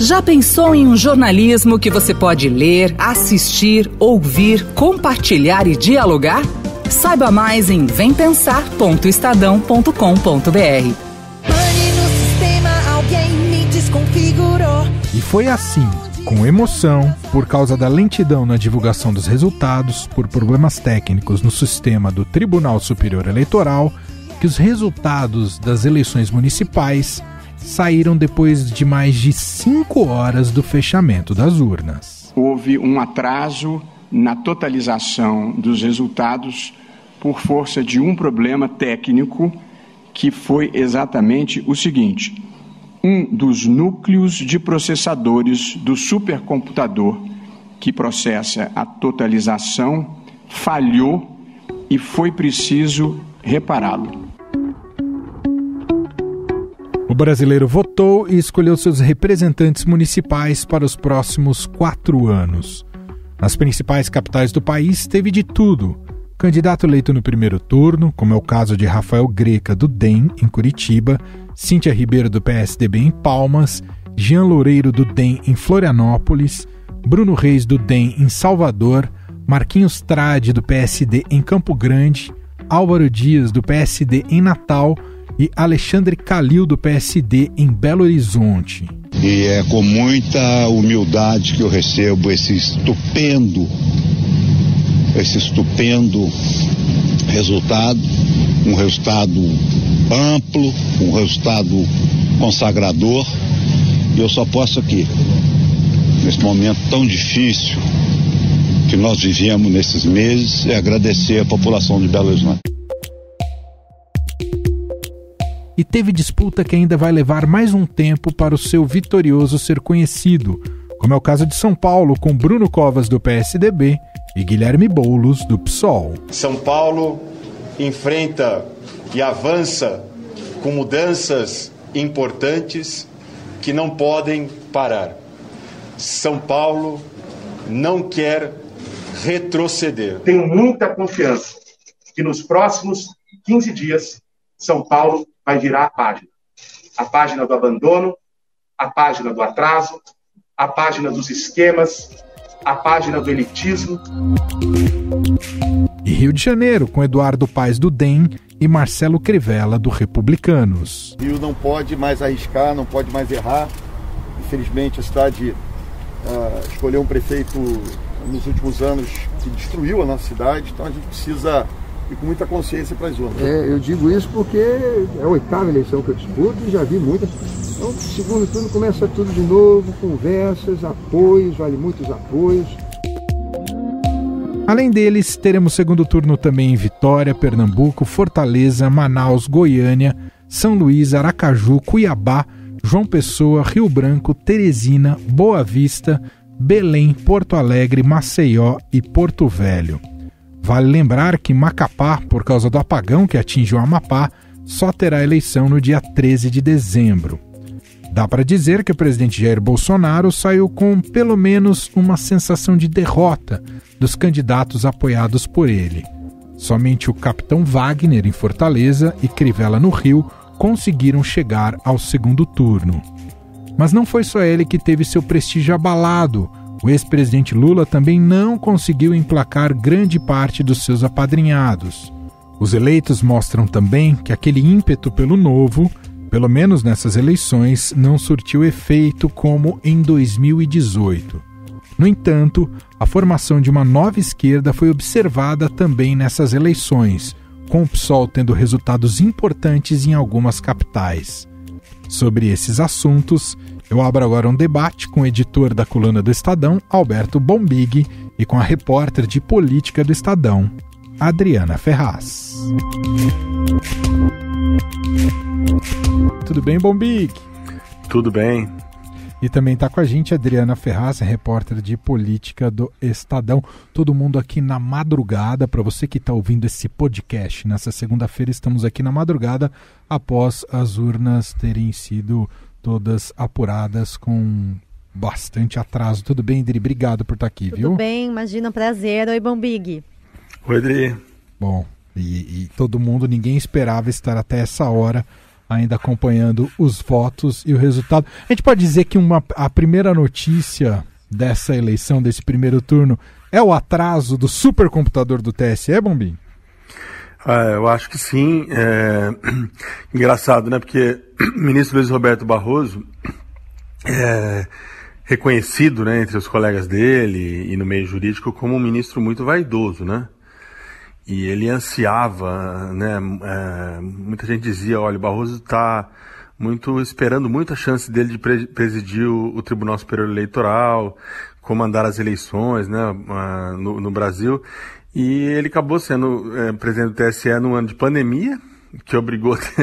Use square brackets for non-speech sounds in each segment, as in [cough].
Já pensou em um jornalismo que você pode ler, assistir, ouvir, compartilhar e dialogar? Saiba mais em vempensar.estadão.com.br. E foi assim, com emoção, por causa da lentidão na divulgação dos resultados, por problemas técnicos no sistema do Tribunal Superior Eleitoral, que os resultados das eleições municipais saíram depois de mais de cinco horas do fechamento das urnas. Houve um atraso na totalização dos resultados por força de um problema técnico que foi exatamente o seguinte: um dos núcleos de processadores do supercomputador que processa a totalização falhou e foi preciso repará-lo brasileiro votou e escolheu seus representantes municipais para os próximos quatro anos. Nas principais capitais do país, teve de tudo. Candidato eleito no primeiro turno, como é o caso de Rafael Greca, do DEM, em Curitiba, Cíntia Ribeiro, do PSDB, em Palmas, Jean Loureiro, do DEM, em Florianópolis, Bruno Reis, do DEM, em Salvador, Marquinhos Trade, do PSD, em Campo Grande, Álvaro Dias, do PSD, em Natal e Alexandre Calil, do PSD, em Belo Horizonte. E é com muita humildade que eu recebo esse estupendo, esse estupendo resultado, um resultado amplo, um resultado consagrador. E eu só posso aqui, nesse momento tão difícil que nós vivemos nesses meses, é agradecer à população de Belo Horizonte. e teve disputa que ainda vai levar mais um tempo para o seu vitorioso ser conhecido, como é o caso de São Paulo com Bruno Covas do PSDB e Guilherme Boulos do PSOL. São Paulo enfrenta e avança com mudanças importantes que não podem parar. São Paulo não quer retroceder. Tenho muita confiança que nos próximos 15 dias, São Paulo vai virar a página. A página do abandono, a página do atraso, a página dos esquemas, a página do elitismo. E Rio de Janeiro, com Eduardo Paes do DEM e Marcelo Crivella do Republicanos. Rio não pode mais arriscar, não pode mais errar. Infelizmente, a cidade uh, escolheu um prefeito nos últimos anos que destruiu a nossa cidade, então a gente precisa e com muita consciência para as outras. É, eu digo isso porque é a oitava eleição que eu disputo e já vi muitas. Então, segundo turno começa tudo de novo, conversas, apoios, vale muitos apoios. Além deles, teremos segundo turno também em Vitória, Pernambuco, Fortaleza, Manaus, Goiânia, São Luís, Aracaju, Cuiabá, João Pessoa, Rio Branco, Teresina, Boa Vista, Belém, Porto Alegre, Maceió e Porto Velho. Vale lembrar que Macapá, por causa do apagão que atingiu Amapá, só terá eleição no dia 13 de dezembro. Dá para dizer que o presidente Jair Bolsonaro saiu com pelo menos uma sensação de derrota dos candidatos apoiados por ele. Somente o capitão Wagner em Fortaleza e Crivella no Rio conseguiram chegar ao segundo turno. Mas não foi só ele que teve seu prestígio abalado o ex-presidente Lula também não conseguiu emplacar grande parte dos seus apadrinhados. Os eleitos mostram também que aquele ímpeto pelo novo, pelo menos nessas eleições, não surtiu efeito como em 2018. No entanto, a formação de uma nova esquerda foi observada também nessas eleições, com o PSOL tendo resultados importantes em algumas capitais. Sobre esses assuntos, eu abro agora um debate com o editor da coluna do Estadão, Alberto Bombig, e com a repórter de política do Estadão, Adriana Ferraz. Tudo bem, Bombig? Tudo bem. E também está com a gente a Adriana Ferraz, repórter de política do Estadão. Todo mundo aqui na madrugada, para você que está ouvindo esse podcast, nessa segunda-feira estamos aqui na madrugada após as urnas terem sido todas apuradas com bastante atraso. Tudo bem, Idri? Obrigado por estar tá aqui, Tudo viu? Tudo bem, imagina, prazer. Oi, Bombig. Oi, Idri. Bom, e, e, todo mundo, ninguém esperava estar até essa hora ainda acompanhando os votos e o resultado. A gente pode dizer que uma, a primeira notícia dessa eleição, desse primeiro turno, é o atraso do supercomputador do TSE, Bombim? Ah, eu acho que sim. É... [clears throat] Engraçado, né? Porque [clears throat] o ministro Luiz Roberto Barroso é reconhecido né, entre os colegas dele e no meio jurídico como um ministro muito vaidoso, né? E ele ansiava, né? É... muita gente dizia, olha, o Barroso está muito esperando muita chance dele de presidir o, o Tribunal Superior Eleitoral, comandar as eleições, né, ah, no, no Brasil. E ele acabou sendo é, presidente do TSE no ano de pandemia, que obrigou [laughs]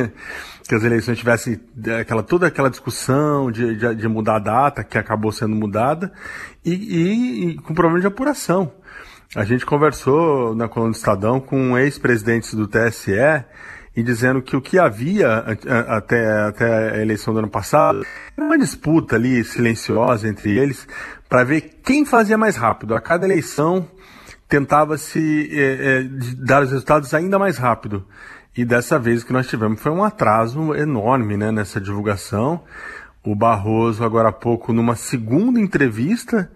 que as eleições tivessem é, aquela, toda aquela discussão de, de, de mudar a data, que acabou sendo mudada, e, e, e, com problema de apuração. A gente conversou na coluna do Estadão com ex-presidentes do TSE e dizendo que o que havia até, até a eleição do ano passado era uma disputa ali silenciosa entre eles para ver quem fazia mais rápido. A cada eleição tentava-se é, eh, é, eh, dar os resultados ainda mais rápido. E dessa vez o que nós tivemos foi um atraso enorme né, nessa divulgação. O Barroso, agora há pouco, numa segunda entrevista,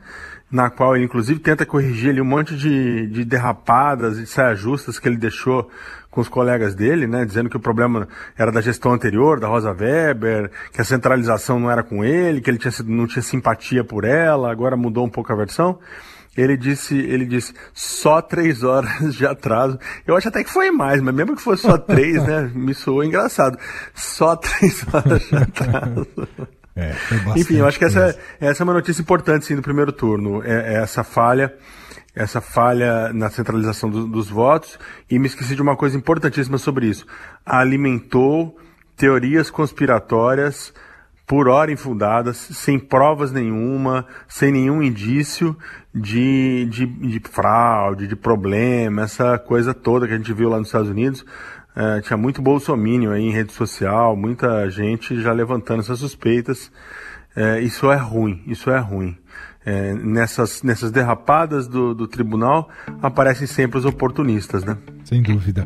na qual ele inclusive tenta corrigir ali um monte de, de derrapadas e de saias justas que ele deixou com os colegas dele, né, dizendo que o problema era da gestão anterior, da Rosa Weber, que a centralização não era com ele, que ele tinha, não tinha simpatia por ela, agora mudou um pouco a versão. Ele disse, ele disse, só três horas de atraso. Eu acho até que foi mais, mas mesmo que fosse só três, né? Me soou engraçado. Só [laughs] três horas de atraso. É, Enfim, eu acho que essa, é, essa é uma notícia importante sim do primeiro turno. É, é essa falha, essa falha na centralização do, dos votos. E me esqueci de uma coisa importantíssima sobre isso. Alimentou teorias conspiratórias por hora infundadas, sem provas nenhuma, sem nenhum indício de, de, de, fraude, de problema, essa coisa toda que a gente viu lá nos Estados Unidos. É, tinha muito bolsomínio aí em rede social, muita gente já levantando essas suspeitas. É, isso é ruim, isso é ruim. É, nessas, nessas derrapadas do, do tribunal aparecem sempre os oportunistas, né? Sem dúvida.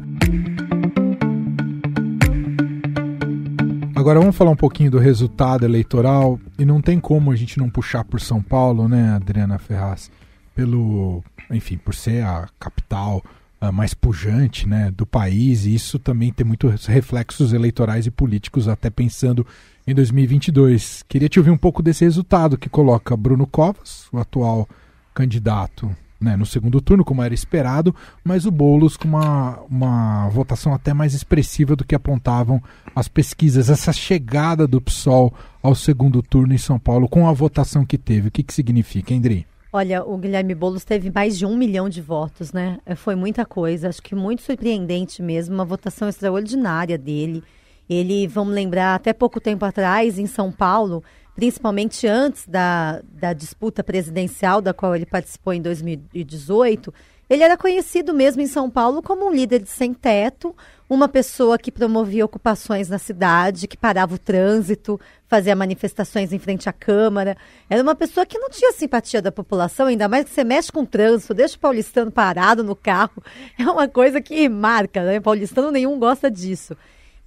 Agora vamos falar um pouquinho do resultado eleitoral e não tem como a gente não puxar por São Paulo, né, Adriana Ferraz? Pelo, enfim, por ser a capital a ah, mais pujante, né, do país, e isso também tem muitos reflexos eleitorais e políticos até pensando em 2022. Queria te ouvir um pouco desse resultado que coloca Bruno Covas, o atual candidato né, no segundo turno, como era esperado, mas o Boulos com uma, uma votação até mais expressiva do que apontavam as pesquisas. Essa chegada do PSOL ao segundo turno em São Paulo, com a votação que teve, o que, que significa, Andri? Olha, o Guilherme Boulos teve mais de um milhão de votos, né? É, foi muita coisa, acho que muito surpreendente mesmo, uma votação extraordinária dele. Ele, vamos lembrar, até pouco tempo atrás, em São Paulo, principalmente antes da, da disputa presidencial da qual ele participou em 2018, ele era conhecido mesmo em São Paulo como um líder de sem teto, uma pessoa que promovia ocupações na cidade, que parava o trânsito, fazia manifestações em frente à Câmara. Era uma pessoa que não tinha simpatia da população, ainda mais que você mexe com o trânsito, deixa o paulistano parado no carro. [laughs] É uma coisa que marca, né? Paulistano nenhum gosta disso.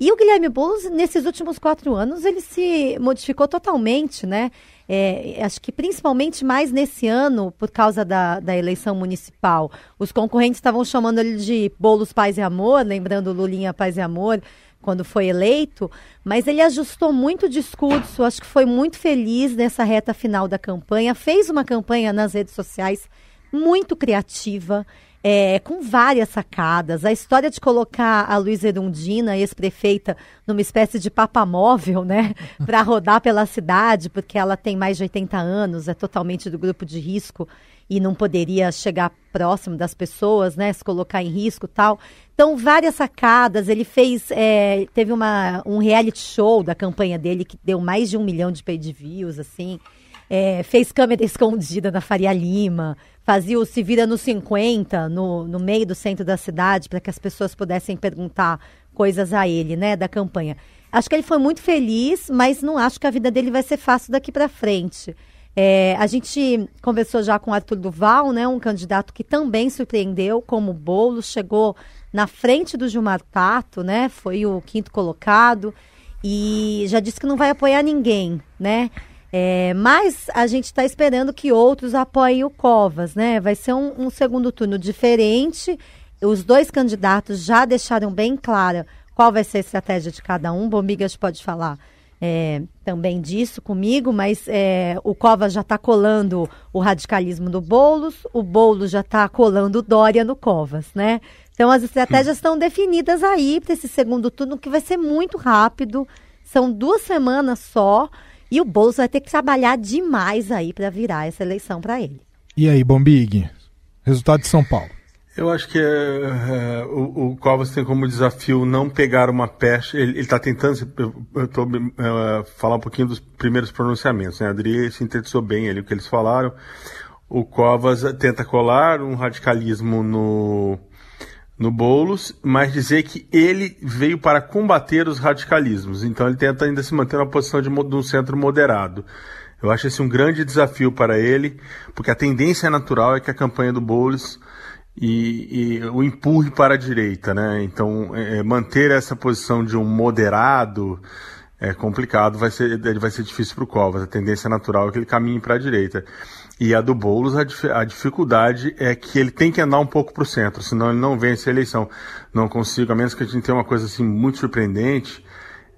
E o Guilherme Boulos, nesses últimos quatro anos, ele se modificou totalmente, né? É, acho que principalmente mais nesse ano, por causa da, da eleição municipal. Os concorrentes estavam chamando ele de Boulos Paz e Amor, lembrando Lulinha Paz e Amor, quando foi eleito, mas ele ajustou muito o discurso, acho que foi muito feliz nessa reta final da campanha, fez uma campanha nas redes sociais muito criativa, é, com várias sacadas. A história de colocar a Luiz Erundina, ex-prefeita, numa espécie de papa móvel né? [laughs] Para rodar pela cidade, porque ela tem mais de 80 anos, é totalmente do grupo de risco e não poderia chegar próximo das pessoas, né? Se colocar em risco tal. Então, várias sacadas. Ele fez. É, teve uma, um reality show da campanha dele que deu mais de um milhão de paid views, assim é, fez câmera [laughs] escondida na Faria Lima, fazia o Se Vira nos 50, no, no meio do centro da cidade, para que as pessoas pudessem perguntar coisas a ele, né, da campanha. Acho que ele foi muito feliz, mas não acho que a vida dele vai ser fácil daqui para frente. É, a gente conversou já com Arthur Duval, né, um candidato que também surpreendeu como bolo, chegou na frente do Gilmar Tato, né, foi o quinto colocado e já disse que não vai apoiar ninguém, né? É, mas a gente está esperando que outros apoiem o Covas, né? Vai ser um, um segundo turno diferente. Os dois candidatos já deixaram bem clara qual vai ser a estratégia de cada um. Bombigas pode falar é, também disso comigo, mas é, o Covas já está colando o radicalismo no Boulos, o Boulos já está colando o Dória no Covas, né? Então as estratégias estão definidas aí para esse segundo turno, que vai ser muito rápido. São duas semanas só. E o Boulos vai ter que trabalhar demais aí para virar essa eleição para ele. E aí, Bombig? Resultado de São Paulo. Eu acho que é, é, o, o Covas tem como desafio não pegar uma peste. Ele está tentando. Eu estou é, falar um pouquinho dos primeiros pronunciamentos. Né? A Adri sintetizou bem ali o que eles falaram. O Covas tenta colar um radicalismo no, no Boulos, mas dizer que ele veio para combater os radicalismos. Então ele tenta ainda se manter na posição de, de um centro moderado. Eu acho esse um grande desafio para ele, porque a tendência natural é que a campanha do Boulos e, e o empurre para a direita, né? Então é, é manter essa posição de um moderado é complicado, vai ser, vai ser difícil para o Covas. A tendência natural é que ele caminhe para a direita. E a do Boulos, a, dif a dificuldade é que ele tem que andar um pouco para o centro, senão ele não vence a eleição. Não consigo, a menos que a gente tenha uma coisa assim muito surpreendente,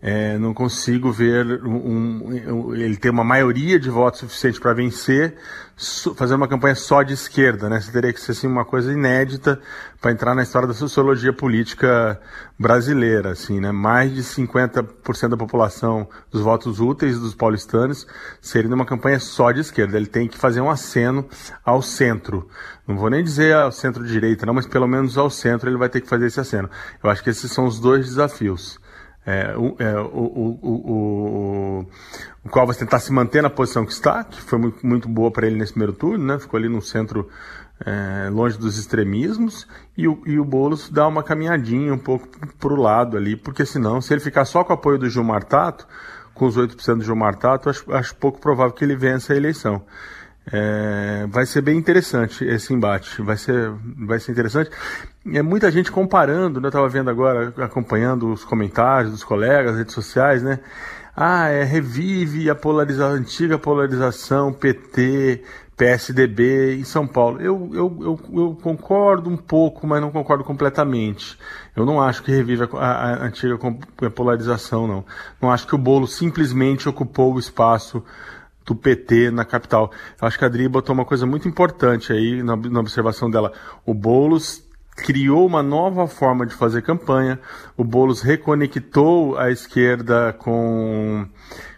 é, não consigo ver um, um, ele ter uma maioria de votos suficiente para vencer, so, fazer uma campanha só de esquerda. Né? Isso teria que ser assim, uma coisa inédita para entrar na história da sociologia política brasileira. Assim, né? Mais de 50% da população dos votos úteis dos paulistanos seria numa campanha só de esquerda. Ele tem que fazer um aceno ao centro. Não vou nem dizer ao centro-direita, não, mas pelo menos ao centro ele vai ter que fazer esse aceno. Eu acho que esses são os dois desafios é, o, é, o, o, o, qual vai tentar tá se manter na posição que está, que foi muito, muito boa para ele nesse primeiro turno, né? ficou ali no centro é, longe dos extremismos, e o, e o Boulos dá uma caminhadinha um pouco para o lado ali, porque senão, se ele ficar só com o apoio do Gilmar Tato, com os 8% do Gilmar Tato, acho, acho pouco provável que ele vença a eleição. É, vai ser bem interessante esse embate, vai ser, vai ser interessante. É muita gente comparando, né? eu estava vendo agora, acompanhando os comentários dos colegas, redes sociais, né? Ah, é, revive a, polariza a antiga polarização PT, PSDB em São Paulo. Eu, eu, eu, eu, concordo um pouco, mas não concordo completamente. Eu não acho que revive a, a, a antiga polarização, não. Não acho que o bolo simplesmente ocupou o espaço do PT na capital. Acho que a Adri botou uma coisa muito importante aí na, na observação dela. O Boulos criou uma nova forma de fazer campanha. O Boulos reconectou a esquerda com,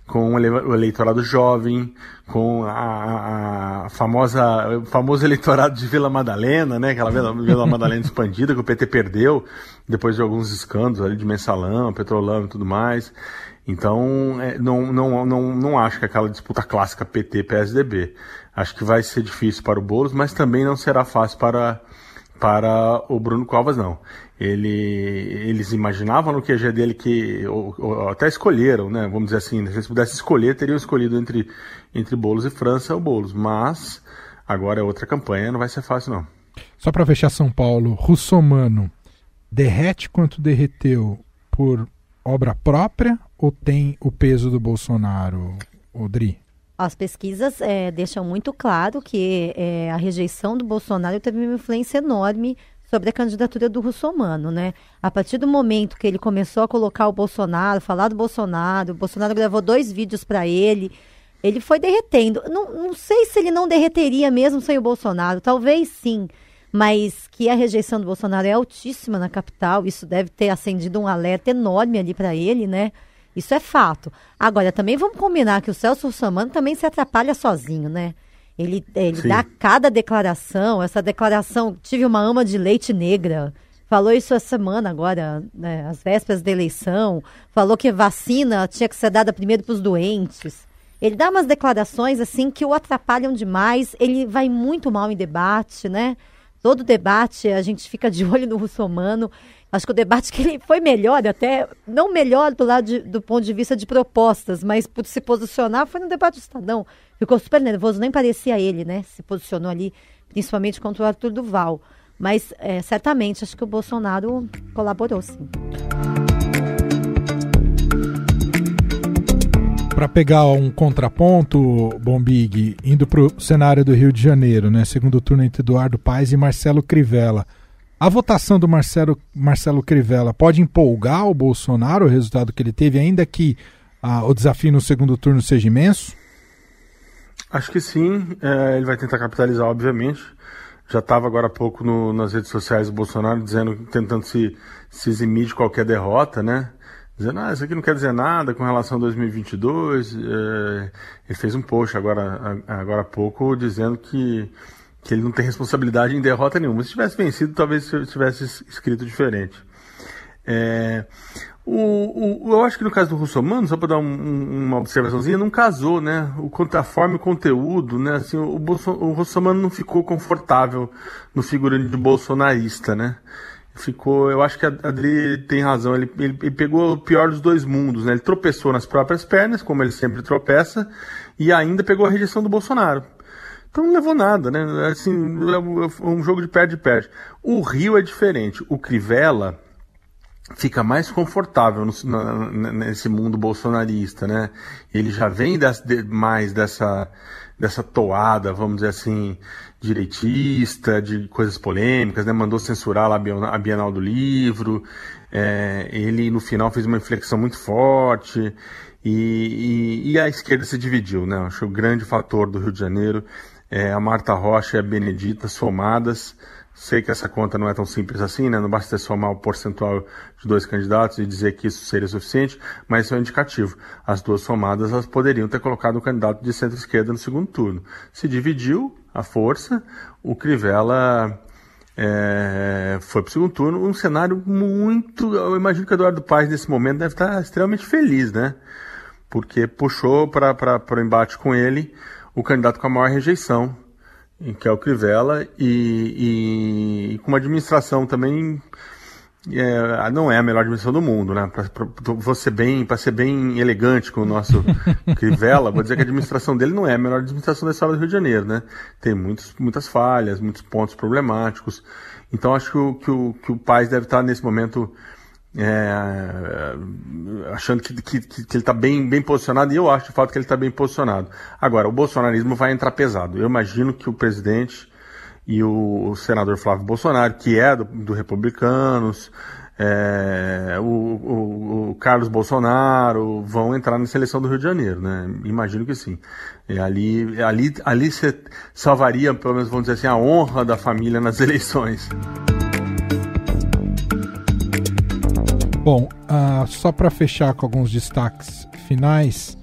com o eleitorado jovem, com a, a famosa, o famoso eleitorado de Vila Madalena, né? aquela Vila, Vila Madalena [laughs] expandida que o PT perdeu depois de alguns escândalos ali de mensalão, petrolão e tudo mais. Então, é, não, não, não, não acho que aquela disputa clássica PT-PSDB. Acho que vai ser difícil para o Boulos, mas também não será fácil para, para o Bruno Covas, não. Ele, eles imaginavam no QG dele que, ou, ou, até escolheram, né? Vamos dizer assim, se eles pudessem escolher, teriam escolhido entre, entre Boulos e França o Boulos, mas agora é outra campanha, não vai ser fácil, não. Só para fechar São Paulo, Russomano derrete quanto derreteu por obra própria ou tem o peso do Bolsonaro, Odri? As pesquisas é, deixam muito claro que é, a rejeição do Bolsonaro teve uma influência enorme sobre a candidatura do Russomano, né? A partir do momento que ele começou a colocar o Bolsonaro, falar do Bolsonaro, o Bolsonaro gravou dois vídeos para ele, ele foi derretendo. Não, não sei se ele não derreteria mesmo sem o Bolsonaro, talvez sim mas que a rejeição do Bolsonaro é altíssima na capital, isso deve ter acendido um alerta enorme ali para ele, né? Isso é fato. Agora, também vamos combinar que o Celso Samano também se atrapalha sozinho, né? Ele, ele dá cada declaração, essa declaração, tive uma ama de leite negra, falou isso essa semana agora, né, às vésperas da eleição, falou que vacina tinha que ser dada primeiro para os doentes. Ele dá umas declarações assim que o atrapalham demais, ele vai muito mal em debate, né? todo debate a gente fica de [laughs] olho no russomano. Acho que o debate que ele foi melhor, até não melhor do lado de, do ponto de vista de propostas, mas por se posicionar foi no debate do Estadão. Ficou super nervoso, nem parecia ele, né? Se posicionou ali, principalmente contra o Arthur Duval. Mas é, certamente acho que o Bolsonaro colaborou, sim. para pegar um contraponto, Bombig, indo para o cenário do Rio de Janeiro, né? Segundo turno entre Eduardo Paes e Marcelo Crivella. A votação do Marcelo, Marcelo Crivella pode empolgar o Bolsonaro, o resultado que ele teve, ainda que ah, o desafio no segundo turno seja imenso? Acho que sim. É, ele vai tentar capitalizar, obviamente. Já estava agora há pouco no, nas redes sociais o Bolsonaro dizendo, tentando se, se eximir de qualquer derrota, né? dizendo, ah, isso aqui não quer dizer nada com relação a 2022. É, eh, ele fez um post agora, agora há pouco dizendo que, que ele não tem responsabilidade em derrota nenhuma. Se tivesse vencido, talvez tivesse escrito diferente. É, o, o, eu acho que no caso do Russomano, só para dar um, uma observaçãozinha, não casou, né? O, a forma e o conteúdo, né? Assim, o, o, o Russomano não ficou confortável no figurino de bolsonarista, né? ficou. Eu acho que a Adri tem razão. Ele, ele, ele, pegou o pior dos dois mundos, né? Ele tropeçou nas próprias pernas, como ele sempre tropeça, e ainda pegou a rejeição do Bolsonaro. Então não levou nada, né? Assim, um jogo de de pé O Rio é diferente. O Crivella fica mais confortável no, no, nesse mundo bolsonarista, né? Ele já vem das, de, mais dessa dessa toada, vamos dizer assim, direitista, de coisas polêmicas, né? Mandou censurar lá a Bienal do Livro. É, ele, no final, fez uma inflexão muito forte. E, e, e a esquerda se dividiu, né? Acho que o grande fator do Rio de Janeiro é a Marta Rocha e a Benedita somadas Sei que essa conta não é tão simples assim, né? Não basta somar o percentual de dois candidatos e dizer que isso seria suficiente, mas isso é um indicativo. As duas somadas elas poderiam ter colocado o candidato de centro-esquerda no segundo turno. Se dividiu a força, o Crivella é, foi para o segundo turno. Um cenário muito. Eu imagino que Eduardo Paes, nesse momento, deve estar extremamente feliz, né? Porque puxou para o embate com ele o candidato com a maior rejeição que é o Crivella, e, e, e com uma administração também é, não é a melhor administração do mundo, né? Para ser bem, para ser bem elegante com o nosso [laughs] Crivella, vou dizer que a administração dele não é a melhor administração da história do Rio de Janeiro, né? Tem muitos, muitas falhas, muitos pontos problemáticos. Então acho que o, que o, que o Paz deve estar nesse momento é, achando que, que, que ele está bem, bem posicionado, e eu acho de fato que ele está bem posicionado. Agora, o bolsonarismo vai entrar pesado. Eu imagino que o presidente e o, o senador Flávio Bolsonaro, que é do, do Republicanos, é, o, o, o, Carlos Bolsonaro vão entrar na seleção do Rio de Janeiro, né? Imagino que sim. É, ali, ali, ali você salvaria, pelo menos vamos dizer assim, a honra da família nas eleições. Bom, uh, só para fechar com alguns destaques finais,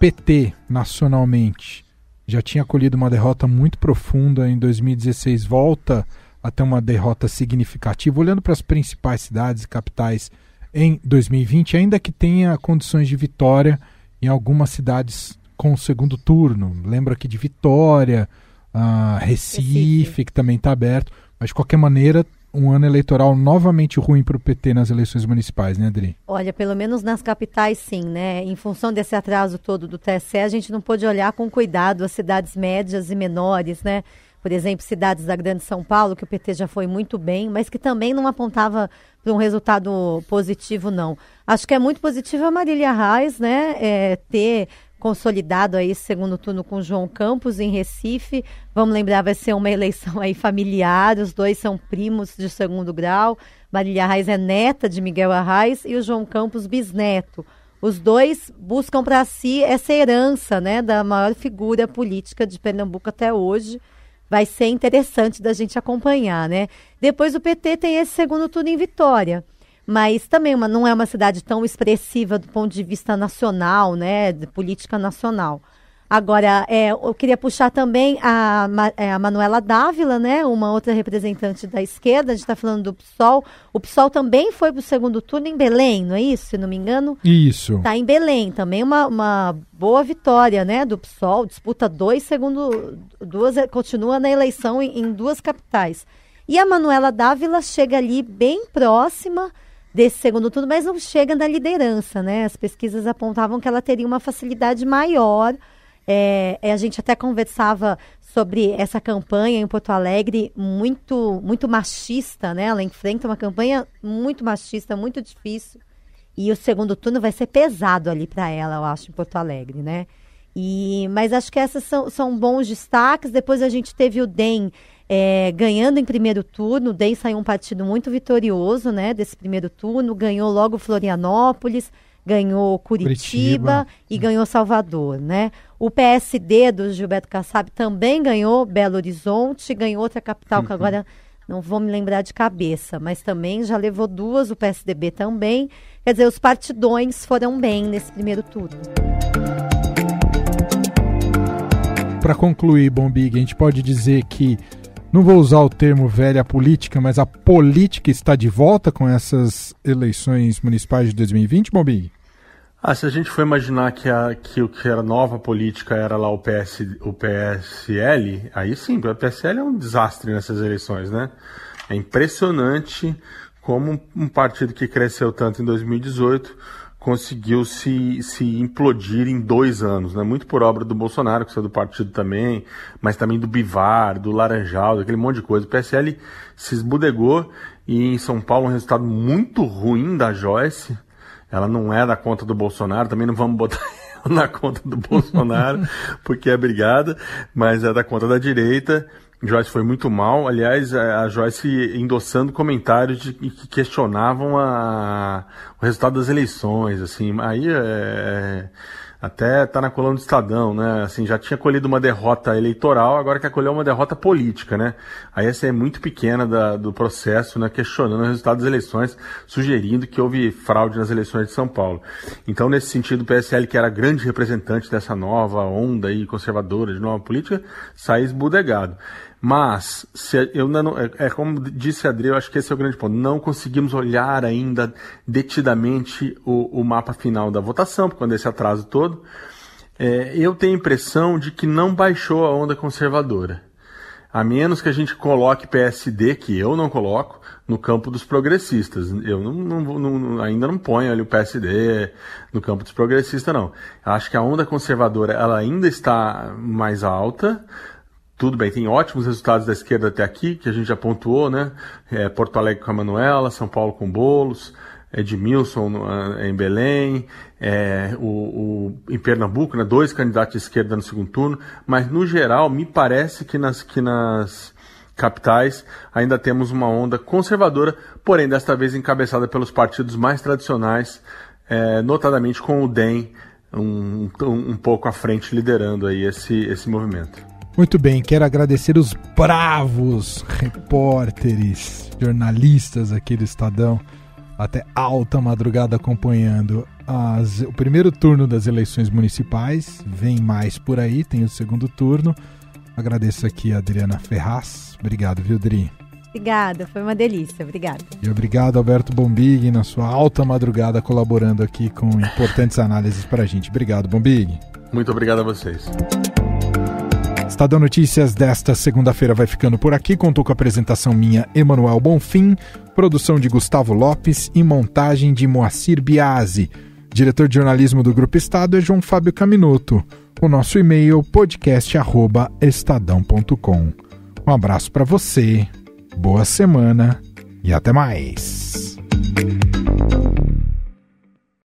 PT nacionalmente já tinha colhido uma derrota muito profunda em 2016, volta até uma derrota significativa, olhando para as principais cidades e capitais em 2020, ainda que tenha condições de vitória em algumas cidades com o segundo turno. Lembro aqui de Vitória, uh, Recife, Recife, que também está aberto, mas de qualquer maneira um ano eleitoral novamente ruim para o PT nas eleições municipais, né, Adri? Olha, pelo menos nas capitais, sim, né? Em função desse atraso todo do TSE, a gente não pôde olhar com cuidado as cidades médias e menores, né? Por exemplo, cidades da Grande São Paulo, que o PT já foi muito bem, mas que também não apontava para um resultado positivo, não. Acho que é muito positivo a Marília Reis, né? É, ter consolidado aí esse segundo turno com João Campos em Recife. Vamos lembrar, vai ser uma eleição aí familiar, os dois são primos de segundo grau. Marília Arraes é neta de Miguel Arraes e o João Campos bisneto. Os dois buscam para si essa herança, né, da maior figura política de Pernambuco até hoje. Vai ser interessante da gente acompanhar, né? Depois o PT tem esse segundo turno em Vitória mas também uma, não é uma cidade tão expressiva do ponto de vista nacional, né, de política nacional. Agora, é, eu queria puxar também a, é, a Manuela Dávila, né, uma outra representante da esquerda, a gente está falando do PSOL. O PSOL também foi para o segundo turno em Belém, não é isso? Se não me engano. Isso. Está em Belém, também uma, uma boa vitória né, do PSOL, disputa dois segundo, duas, é, continua na eleição em, em duas capitais. E a Manuela Dávila chega ali bem próxima desse segundo turno, mas não chega na liderança, né? As pesquisas apontavam que ela teria uma facilidade maior. É, é, a gente até conversava sobre essa campanha em Porto Alegre muito muito machista, né? Ela enfrenta uma campanha muito machista, muito difícil. E o segundo turno vai ser pesado ali para ela, eu acho, em Porto Alegre, né? E, mas acho que essas são, são bons destaques. Depois a gente teve o DEM é, ganhando em primeiro turno. O DEM saiu um partido muito vitorioso né, desse primeiro turno. Ganhou logo Florianópolis, ganhou Curitiba, Curitiba. e né. ganhou Salvador. Né? O PSD do Gilberto Kassab também ganhou Belo Horizonte, ganhou outra capital que uhum. agora não vou me lembrar de cabeça, mas também já levou duas, o PSDB também. Quer dizer, os partidões foram bem nesse primeiro turno para concluir, Bombig, a gente pode dizer que, não vou usar o termo velha política, mas a política está de volta com essas eleições municipais de 2020, Bombig? Ah, se a gente for imaginar que, a, que o que era nova política era lá o, PS, o PSL, aí sim, o PSL é um desastre nessas eleições, né? É impressionante como um partido que cresceu tanto em 2018 conseguiu se, se implodir em dois anos, né? Muito por obra do Bolsonaro, que saiu do partido também, mas também do Bivar, do Laranjal, daquele monte de coisa. O PSL se esbudegou e em São Paulo um resultado muito ruim da Joyce. Ela não é da conta do Bolsonaro, também não vamos botar [laughs] ela na conta do Bolsonaro, [laughs] porque é brigada, mas é da conta da direita Joyce foi muito mal. Aliás, a Joyce endossando comentários de, que questionavam a, o resultado das eleições, assim. Aí é, é, até tá na coluna do Estadão, né? Assim, já tinha colhido uma derrota eleitoral, agora quer colher uma derrota política, né? Aí essa é muito pequena da, do processo, né? Questionando o resultado das eleições, sugerindo que houve fraude nas eleições de São Paulo. Então, nesse sentido, o PSL, que era grande representante dessa nova onda aí conservadora de nova política, sai esbudegado. Mas, se eu não, é, é, como disse a eu acho que esse é o grande ponto. Não conseguimos olhar ainda detidamente o, o mapa final da votação, por quando esse atraso todo. É, eu tenho a impressão de que não baixou a onda conservadora. A menos que a gente coloque PSD, que eu não coloco, no campo dos progressistas. Eu não, não, não, ainda não ponho ali o PSD no campo dos progressistas, não. acho que a onda conservadora ela ainda está mais alta, tudo bem, tem ótimos resultados da esquerda até aqui, que a gente já pontuou, né? É, Porto Alegre com a Manuela, São Paulo com Bolos, Edmilson eh, em Belém, é, o, o, em Pernambuco, né? dois candidatos de esquerda no segundo turno, mas no geral me parece que nas, que nas capitais ainda temos uma onda conservadora, porém desta vez encabeçada pelos partidos mais tradicionais, é, notadamente com o DEM um, um, um pouco à frente liderando aí esse, esse movimento. Muito bem, quero agradecer os bravos repórteres, jornalistas aqui do Estadão, até alta madrugada acompanhando as, o primeiro turno das eleições municipais. Vem mais por aí, tem o segundo turno. Agradeço aqui a Adriana Ferraz. Obrigado, viu, Dri? Obrigada, foi uma delícia, obrigada. E obrigado, Alberto Bombig, na sua alta madrugada colaborando aqui com importantes análises para a gente. Obrigado, Bombig. Muito obrigado a vocês. Estadão Notícias desta segunda-feira vai ficando por aqui. Contou com a apresentação minha, Emanuel Bonfim, produção de Gustavo Lopes e montagem de Moacir Biasi. Diretor de jornalismo do Grupo Estado é João Fábio Caminoto. O nosso e-mail podcast@estadão.com. Um abraço para você, boa semana e até mais.